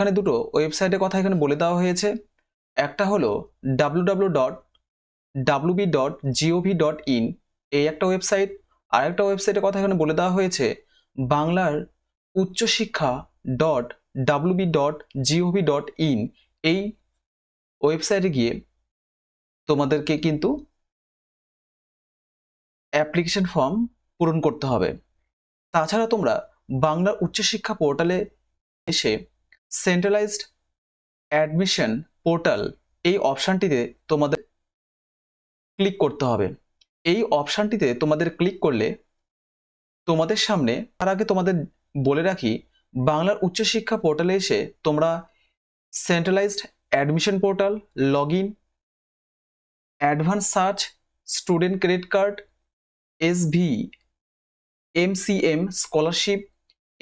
এখানে দুটো ওয়েবসাইটের কথা এখানে বলে দেওয়া হয়েছে একটা হলো W W dot dot gov dot in এই একটা ওয়েবসাইট আর একটা ওয়েবসাইটের কথা এখানে বলে দেওয়া হয়েছে বাংলার উচ্চশিক্ষা dot WB dot gov dot in এই ওয়েবসাইটে গিয়ে তোমাদেরকে কিন্তু অ্যাপ্লিকেশন ফর্ম পূরণ করতে হবে তাছাড়া তোমরা বাংলার উচ্চশিক্ষা পোর্টালে এসে সেন্ট্রালাইজড অ্যাডমিশন পোর্টাল এই অপশানটিতে তোমাদের ক্লিক করতে হবে এই অপশানটিতে তোমাদের ক্লিক করলে তোমাদের সামনে তার আগে তোমাদের বলে রাখি বাংলার উচ্চশিক্ষা পোর্টালে এসে তোমরা centralised admission portal log in advance search student credit card S V M scholarship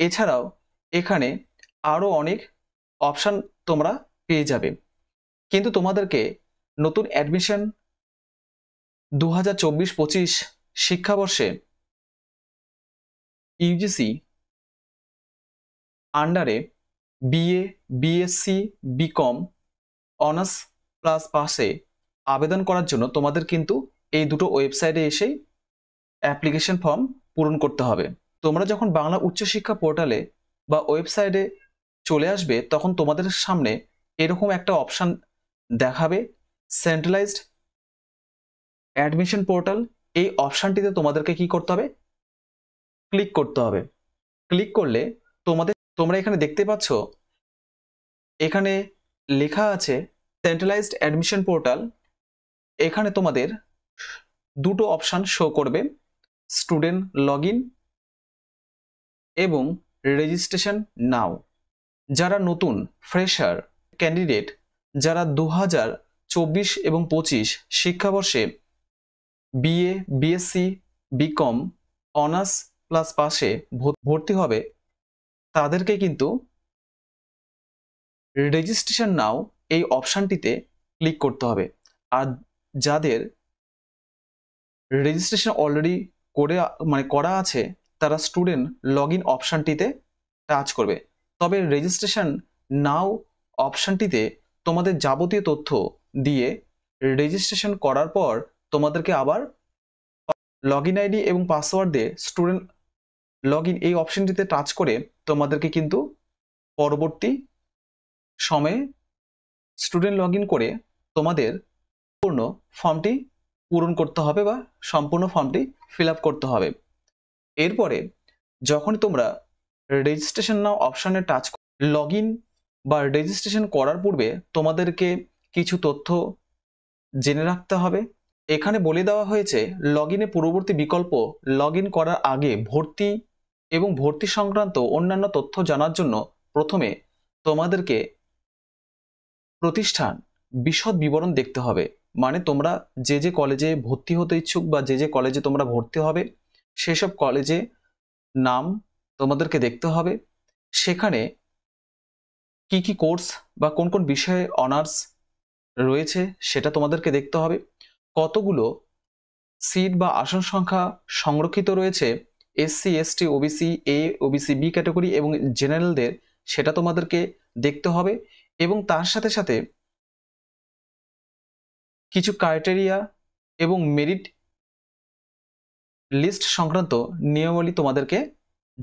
এছাড়াও এখানে আরও অনেক অপশান তোমরা পেয়ে যাবে কিন্তু তোমাদেরকে নতুন অ্যাডমিশন দু হাজার চব্বিশ পঁচিশ শিক্ষাবর্ষে ইউজিসি আন্ডারে BA BSc BCom honours plus পাসে আবেদন করার জন্য তোমাদের কিন্তু এই দুটো ওয়েবসাইটে এসেই অ্যাপ্লিকেশন ফর্ম পূরণ করতে হবে তোমরা যখন বাংলা উচ্চশিক্ষা পোর্টালে বা ওয়েবসাইটে চলে আসবে তখন তোমাদের সামনে এরকম একটা অপশান দেখাবে সেন্ট্রালাইজড অ্যাডমিশন পোর্টাল এই অপশানটিতে তোমাদেরকে কি করতে হবে ক্লিক করতে হবে ক্লিক করলে তোমাদের তোমরা এখানে দেখতে পাচ্ছ এখানে লেখা আছে সেন্ট্রালাইজড অ্যাডমিশন পোর্টাল এখানে তোমাদের দুটো অপশান শো করবে স্টুডেন্ট লগ এবং রেজিস্ট্রেশন নাও যারা নতুন ফ্রেশার ক্যান্ডিডেট যারা দু চব্বিশ এবং পঁচিশ শিক্ষাবর্ষে BA BSc BCom honours plus পাশে ভর্তি হবে তাদেরকে কিন্তু রেজিস্ট্রেশন নাও এই অপশানটিতে ক্লিক করতে হবে আর যাদের রেজিস্ট্রেশন অলরেডি করে মানে করা আছে তারা স্টুডেন্ট লগ ইন অপশানটিতে টাচ করবে তবে রেজিস্ট্রেশন নাও অপশানটিতে তোমাদের যাবতীয় তথ্য দিয়ে রেজিস্ট্রেশন করার পর তোমাদেরকে আবার লগ ইন আইডি এবং পাসওয়ার্ড দিয়ে স্টুডেন্ট লগ ইন এই অপশানটিতে টাচ করে তোমাদেরকে কিন্তু পরবর্তী সময়ে স্টুডেন্ট লগ ইন করে তোমাদের পূর্ণ ফর্মটি পূরণ করতে হবে বা সম্পূর্ণ ফর্মটি ফিল করতে হবে এরপরে যখন তোমরা রেজিস্ট্রেশন নাও অপশানে টাচ লগ ইন বা রেজিস্ট্রেশন করার পূর্বে তোমাদেরকে কিছু তথ্য জেনে রাখতে হবে এখানে বলে দেওয়া হয়েছে লগ ইনে পূর্ববর্তী বিকল্প লগ ইন করার আগে ভর্তি এবং ভর্তি সংক্রান্ত অন্যান্য তথ্য জানার জন্য প্রথমে তোমাদেরকে প্রতিষ্ঠান বিশদ বিবরণ দেখতে হবে মানে তোমরা যে যে কলেজে ভর্তি হতে ইচ্ছুক বা যে যে কলেজে তোমরা ভর্তি হবে সেসব কলেজে নাম তোমাদেরকে দেখতে হবে সেখানে কি কি কোর্স বা কোন কোন বিষয়ে অনার্স রয়েছে সেটা তোমাদেরকে দেখতে হবে কতগুলো সিট বা আসন সংখ্যা সংরক্ষিত রয়েছে SC ST OBC A OBC B category এবং জেনারেলদের সেটা তোমাদেরকে দেখতে হবে এবং তার সাথে সাথে কিছু ক্রাইটেরিয়া এবং মেরিট লিস্ট সংক্রান্ত নিয়মাবলী তোমাদেরকে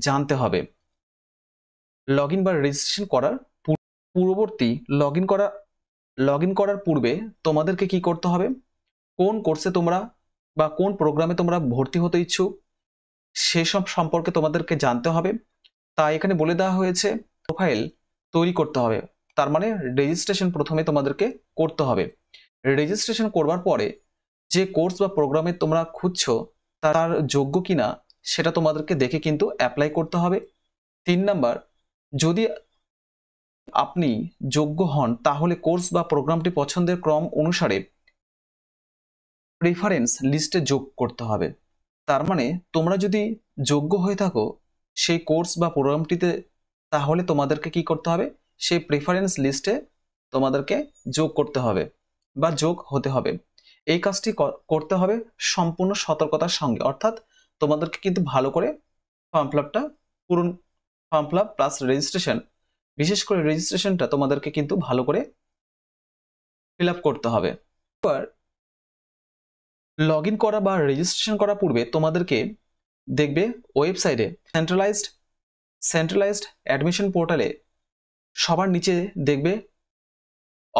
জানতে হবে লগ বা রেজিস্ট্রেশন করার পূর্ববর্তী লগ করা লগ করার পূর্বে তোমাদেরকে কি করতে হবে কোন কোর্সে তোমরা বা কোন প্রোগ্রামে তোমরা ভর্তি হতে ইচ্ছুক সেসব সম্পর্কে তোমাদেরকে জানতে হবে তাই এখানে বলে দেওয়া হয়েছে প্রোফাইল তৈরি করতে হবে তার মানে রেজিস্ট্রেশন প্রথমে তোমাদেরকে করতে হবে রেজিস্ট্রেশন করবার পরে যে কোর্স বা প্রোগ্রামে তোমরা খুঁজছো তার যোগ্য কিনা সেটা তোমাদেরকে দেখে কিন্তু অ্যাপ্লাই করতে হবে তিন নাম্বার যদি আপনি যোগ্য হন তাহলে কোর্স বা প্রোগ্রামটি পছন্দের ক্রম অনুসারে প্রেফারেন্স লিস্টে যোগ করতে হবে তার মানে তোমরা যদি যোগ্য হয়ে থাকো সেই কোর্স বা প্রোগ্রামটিতে তাহলে তোমাদেরকে কি করতে হবে সেই প্রেফারেন্স লিস্টে তোমাদেরকে যোগ করতে হবে বা যোগ হতে হবে এই কাজটি করতে হবে সম্পূর্ণ সতর্কতার সঙ্গে অর্থাৎ তোমাদেরকে কিন্তু ভালো করে ফর্ম ফিলাপটা পূরণ ফর্ম ফিলাপ প্লাস রেজিস্ট্রেশন বিশেষ করে রেজিস্ট্রেশনটা তোমাদেরকে কিন্তু ভালো করে ফিল করতে হবে এবার লগ করা বা রেজিস্ট্রেশন করা পূর্বে তোমাদেরকে দেখবে ওয়েবসাইটে সেন্ট্রালাইজড সেন্ট্রালাইজড অ্যাডমিশন পোর্টালে সবার নিচে দেখবে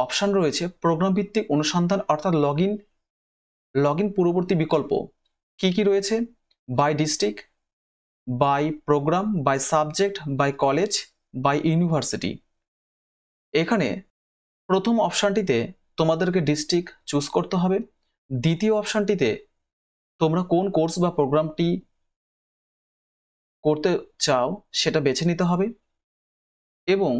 অপশান রয়েছে প্রোগ্রাম ভিত্তিক অনুসন্ধান অর্থাৎ লগ ইন লগ ইন পূর্ববর্তী বিকল্প কি কি রয়েছে by district by programme by subject by college by university এখানে প্রথম অপশানটিতে তোমাদেরকে ডিস্ট্রিক্ট চুজ করতে হবে দ্বিতীয় অপশানটিতে তোমরা কোন কোর্স বা প্রোগ্রামটি করতে চাও সেটা বেছে নিতে হবে এবং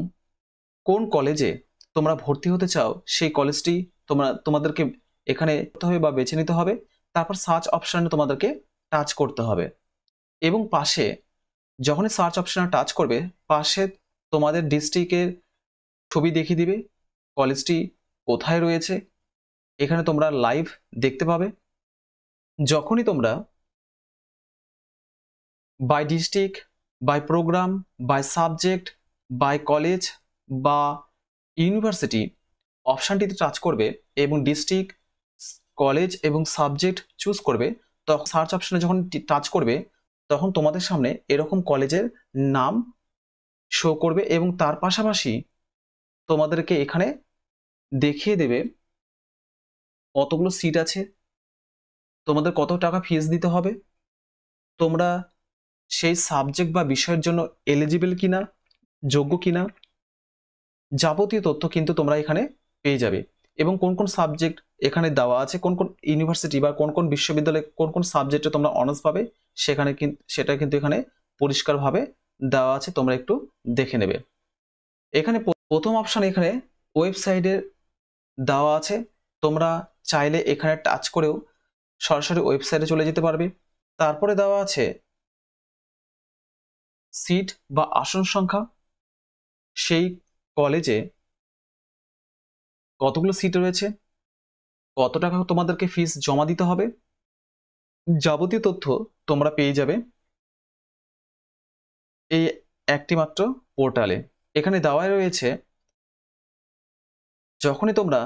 কোন কলেজে তোমরা ভর্তি হতে চাও সেই কলেজটি তোমরা তোমাদেরকে এখানে হবে বা বেছে নিতে হবে তারপর সার্চ অপশানে তোমাদেরকে টাচ করতে হবে এবং পাশে যখনই সার্চ অপশানে টাচ করবে পাশে তোমাদের ডিস্ট্রিক্টের ছবি দেখিয়ে দিবে কলেজটি কোথায় রয়েছে এখানে তোমরা লাইভ দেখতে পাবে যখনই তোমরা by district by programme by subject by college বা ইউনিভার্সিটি অপশানটিতে টাচ করবে এবং ডিস্ট্রিক্ট কলেজ এবং সাবজেক্ট চুজ করবে তখন সার্চ অপশনে যখন টাচ করবে তখন তোমাদের সামনে এরকম কলেজের নাম শো করবে এবং তার পাশাপাশি তোমাদেরকে এখানে দেখিয়ে দেবে কতগুলো সিট আছে তোমাদের কত টাকা ফিস দিতে হবে তোমরা সেই সাবজেক্ট বা বিষয়ের জন্য এলিজিবল কিনা যোগ্য কিনা যাবতীয় তথ্য কিন্তু তোমরা এখানে পেয়ে যাবে এবং কোন কোন সাবজেক্ট এখানে দেওয়া আছে কোন কোন ইউনিভার্সিটি বা কোন কোন বিশ্ববিদ্যালয়ে কোন কোন সাবজেক্টে তোমরা অনার্স পাবে সেখানে সেটা কিন্তু এখানে পরিষ্কারভাবে দেওয়া আছে তোমরা একটু দেখে নেবে এখানে প্রথম অপশান এখানে ওয়েবসাইটের দেওয়া আছে তোমরা চাইলে এখানে টাচ করেও সরাসরি ওয়েবসাইটে চলে যেতে পারবে তারপরে দেওয়া আছে সিট বা আসন সংখ্যা সেই কলেজে কতগুলো সিট রয়েছে কত টাকা তোমাদেরকে ফিস জমা দিতে হবে যাবতীয় তথ্য তোমরা পেয়ে যাবে এই একটি মাত্র পোর্টালে এখানে দেওয়ায় রয়েছে যখনই তোমরা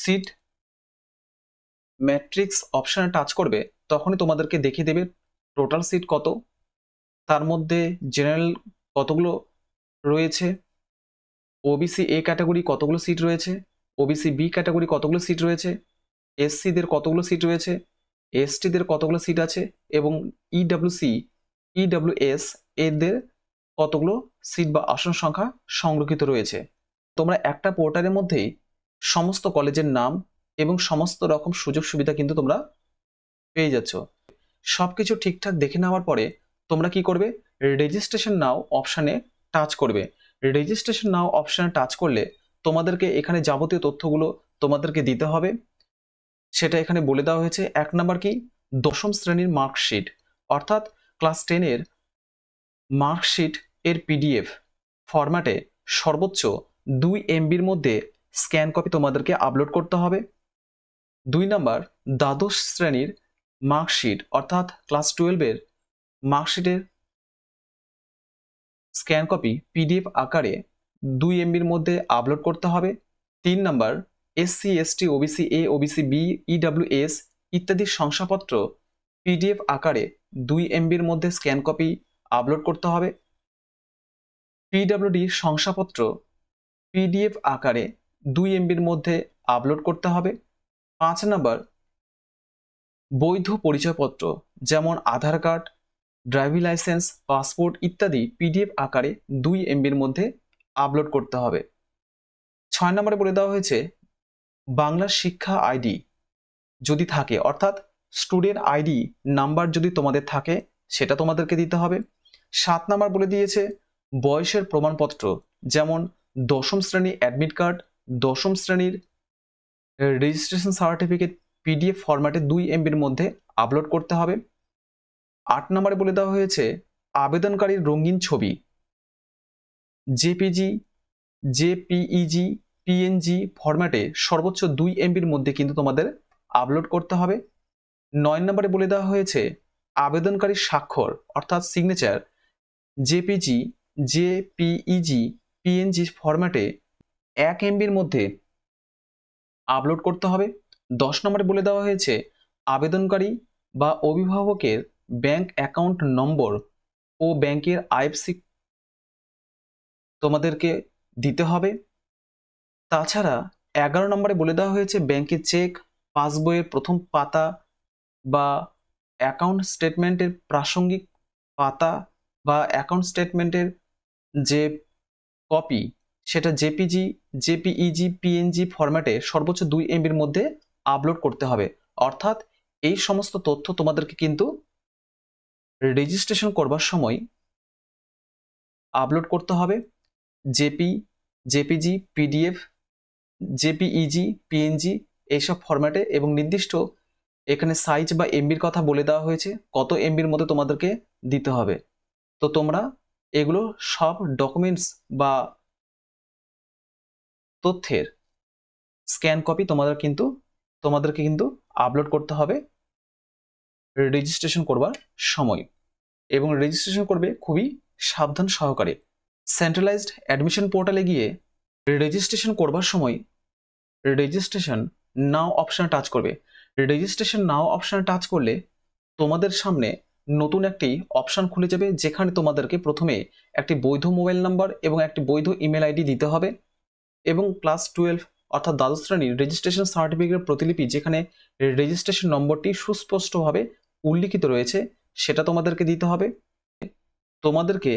সিট ম্যাট্রিক্স অপশানে টাচ করবে তখনই তোমাদেরকে দেখিয়ে দেবে টোটাল সিট কত তার মধ্যে জেনারেল কতগুলো রয়েছে ওবিসি এ ক্যাটাগরি কতগুলো সিট রয়েছে ওবিসি বি ক্যাটাগরি কতগুলো সিট রয়েছে এসসিদের কতগুলো সিট রয়েছে এসটিদের কতগুলো সিট আছে এবং ইডাব্লিউসি e ইডাব্লিউএস e এদের কতগুলো সিট বা আসন সংখ্যা সংরক্ষিত রয়েছে তোমরা একটা পোর্টালের মধ্যেই সমস্ত কলেজের নাম এবং সমস্ত রকম সুযোগ সুবিধা কিন্তু তোমরা পেয়ে যাচ্ছ সব কিছু ঠিকঠাক দেখে নেওয়ার পরে তোমরা কি করবে রেজিস্ট্রেশন নাও অপশানে টাচ করবে রেজিস্ট্রেশন নাও অপশানে টাচ করলে তোমাদেরকে এখানে যাবতীয় তথ্যগুলো তোমাদেরকে দিতে হবে সেটা এখানে বলে দেওয়া হয়েছে এক নাম্বার কি দশম শ্রেণীর মার্কশিট অর্থাৎ ক্লাস টেনের মার্কশিট এর পিডিএফ ফরম্যাটে সর্বোচ্চ দুই এমবির মধ্যে স্ক্যান কপি তোমাদেরকে আপলোড করতে হবে দুই নাম্বার দ্বাদশ শ্রেণীর মার্কশিট অর্থাৎ ক্লাস টুয়েলভের মার্কশিটের স্ক্যান কপি পিডিএফ আকারে দুই এমবির মধ্যে আপলোড করতে হবে তিন number SC ST OBC A OBC B EWS ইত্যাদির শংসাপত্র পিডিএফ আকারে দুই এমবির মধ্যে স্ক্যান কপি আপলোড করতে হবে পিডাব্লিউডি শংসাপত্র পিডিএফ আকারে দুই এমবির মধ্যে আপলোড করতে হবে পাঁচ নম্বর বৈধ পরিচয়পত্র যেমন Aadhaar card driving licence passport ইত্যাদি পিডিএফ আকারে দুই এমবির মধ্যে আপলোড করতে হবে ছয় নম্বরে বলে দেওয়া হয়েছে বাংলা শিক্ষা আইডি যদি থাকে অর্থাৎ স্টুডেন্ট আইডি নাম্বার যদি তোমাদের থাকে সেটা তোমাদেরকে দিতে হবে সাত নাম্বার বলে দিয়েছে বয়সের প্রমাণপত্র যেমন দশম শ্রেণী অ্যাডমিট কার্ড দশম শ্রেণীর রেজিস্ট্রেশন সার্টিফিকেট পিডিএফ ফরম্যাটে দুই এমবির মধ্যে আপলোড করতে হবে আট নম্বরে বলে দেওয়া হয়েছে আবেদনকারীর রঙিন ছবি জেপিজি জেপিইজি পিএনজি ফরম্যাটে সর্বোচ্চ দুই এমবির মধ্যে কিন্তু তোমাদের আপলোড করতে হবে নয় নম্বরে বলে দেওয়া হয়েছে আবেদনকারী স্বাক্ষর অর্থাৎ সিগনেচার জেপিজি জেপিইজি পিএনজি ফরম্যাটে এক এমবির মধ্যে আপলোড করতে হবে দশ নম্বরে বলে দেওয়া হয়েছে আবেদনকারী বা অভিভাবকের ব্যাংক অ্যাকাউন্ট নম্বর ও ব্যাংকের আইএফসি তোমাদেরকে দিতে হবে তাছাড়া এগারো নম্বরে বলে দেওয়া হয়েছে ব্যাংকে চেক পাসবইয়ের প্রথম পাতা বা অ্যাকাউন্ট স্টেটমেন্টের প্রাসঙ্গিক পাতা বা অ্যাকাউন্ট স্টেটমেন্টের যে কপি সেটা জেপিজি জেপিইজি পিএনজি ফরম্যাটে সর্বোচ্চ দুই এমবির মধ্যে আপলোড করতে হবে অর্থাৎ এই সমস্ত তথ্য তোমাদেরকে কিন্তু রেজিস্ট্রেশন করবার সময় আপলোড করতে হবে JP JPG PDF JPEG PNG এইসব ফরম্যাটে এবং নির্দিষ্ট এখানে সাইজ বা এমবির কথা বলে দেওয়া হয়েছে কত এমবির মধ্যে তোমাদেরকে দিতে হবে তো তোমরা এগুলো সব ডকুমেন্টস বা তথ্যের স্ক্যান কপি তোমাদের কিন্তু তোমাদেরকে কিন্তু আপলোড করতে হবে রেজিস্ট্রেশন করবার সময় এবং রেজিস্ট্রেশন করবে খুবই সাবধান সহকারে সেন্ট্রালাইজড অ্যাডমিশন পোর্টালে গিয়ে রেজিস্ট্রেশন করবার সময় রেজিস্ট্রেশন নাও অপশানে টাচ করবে রেজিস্ট্রেশন নাও অপশানে টাচ করলে তোমাদের সামনে নতুন একটি অপশান খুলে যাবে যেখানে তোমাদেরকে প্রথমে একটি বৈধ মোবাইল নাম্বার এবং একটি বৈধ ইমেল আইডি দিতে হবে এবং ক্লাস টুয়েলভ অর্থাৎ দ্বাদশ শ্রেণীর রেজিস্ট্রেশন সার্টিফিকেটের প্রতিলিপি যেখানে রেজিস্ট্রেশন নম্বরটি সুস্পষ্টভাবে উল্লিখিত রয়েছে সেটা তোমাদেরকে দিতে হবে তোমাদেরকে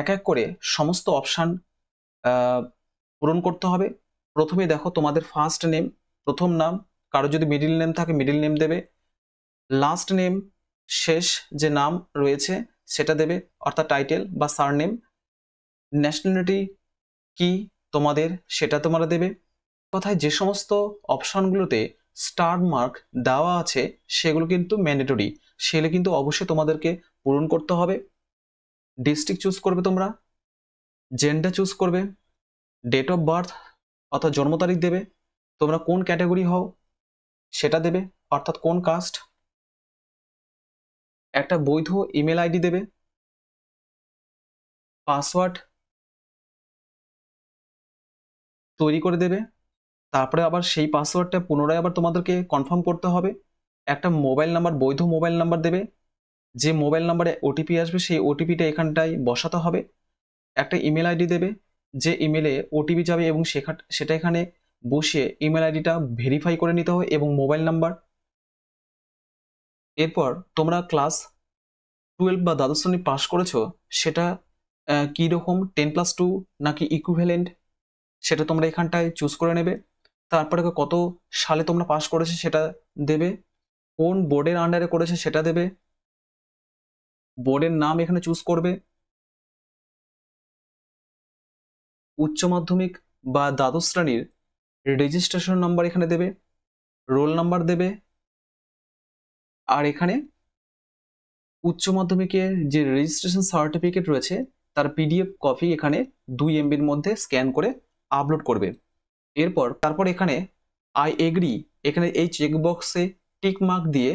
এক এক করে সমস্ত অপশান পূরণ করতে হবে প্রথমে দেখো তোমাদের ফার্স্ট নেম প্রথম নাম কারো যদি মিডিল নেম থাকে মিডিল নেম দেবে লাস্ট নেম শেষ যে নাম রয়েছে সেটা দেবে অর্থাৎ টাইটেল বা সার নেম ন্যাশনালিটি কি তোমাদের সেটা তোমরা দেবে কথায় যে সমস্ত অপশানগুলোতে স্টার মার্ক দেওয়া আছে সেগুলো কিন্তু ম্যান্ডেটরি সেগুলো কিন্তু অবশ্যই তোমাদেরকে পূরণ করতে হবে ডিস্ট্রিক্ট চুজ করবে তোমরা জেন্ডার চুজ করবে ডেট অফ বার্থ অর্থাৎ জন্ম তারিখ দেবে তোমরা কোন ক্যাটাগরি হও সেটা দেবে অর্থাৎ কোন কাস্ট একটা বৈধ ইমেল আইডি দেবে পাসওয়ার্ড তৈরি করে দেবে তারপরে আবার সেই পাসওয়ার্ডটা পুনরায় আবার তোমাদেরকে কনফার্ম করতে হবে একটা মোবাইল নাম্বার বৈধ মোবাইল নাম্বার দেবে যে মোবাইল নাম্বারে ওটিপি আসবে সেই ওটিপিটা এখানটায় বসাতে হবে একটা ইমেল আইডি দেবে যে ইমেলে ওটিপি যাবে এবং সেখান সেটা এখানে বসিয়ে ইমেল আইডিটা ভেরিফাই করে নিতে হবে এবং মোবাইল নাম্বার এরপর তোমরা ক্লাস টুয়েলভ বা দ্বাদশ শ্রেণী পাস করেছো সেটা কীরকম টেন প্লাস টু নাকি ইকুইভ্যালেন্ট সেটা তোমরা এখানটায় চুজ করে নেবে তারপরে কত সালে তোমরা পাস করেছে সেটা দেবে কোন বোর্ডের আন্ডারে করেছে সেটা দেবে বোর্ডের নাম এখানে চুজ করবে উচ্চ মাধ্যমিক বা দ্বাদশ শ্রেণীর রেজিস্ট্রেশন নাম্বার এখানে দেবে রোল নাম্বার দেবে আর এখানে উচ্চ মাধ্যমিকের যে রেজিস্ট্রেশন সার্টিফিকেট রয়েছে তার পিডিএফ কপি এখানে দুই এমবির মধ্যে স্ক্যান করে আপলোড করবে এরপর তারপর এখানে আই এগ্রি এখানে এই চেকবক্সে টিক মার্ক দিয়ে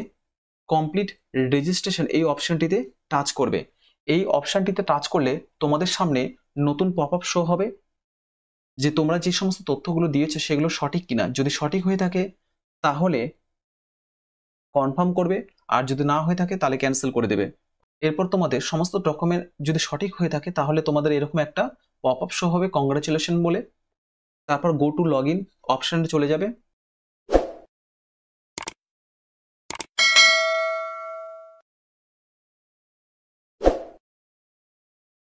কমপ্লিট রেজিস্ট্রেশন এই অপশানটিতে টাচ করবে এই অপশানটিতে টাচ করলে তোমাদের সামনে নতুন পপ আপ শো হবে যে তোমরা যে সমস্ত তথ্যগুলো দিয়েছো সেগুলো সঠিক কিনা যদি সঠিক হয়ে থাকে তাহলে কনফার্ম করবে আর যদি না হয়ে থাকে তাহলে ক্যান্সেল করে দেবে এরপর তোমাদের সমস্ত ডকুমেন্ট যদি সঠিক হয়ে থাকে তাহলে তোমাদের এরকম একটা পপ আপ শো হবে কংগ্রাচুলেশন বলে তারপর গো টু লগ ইন অপশানে চলে যাবে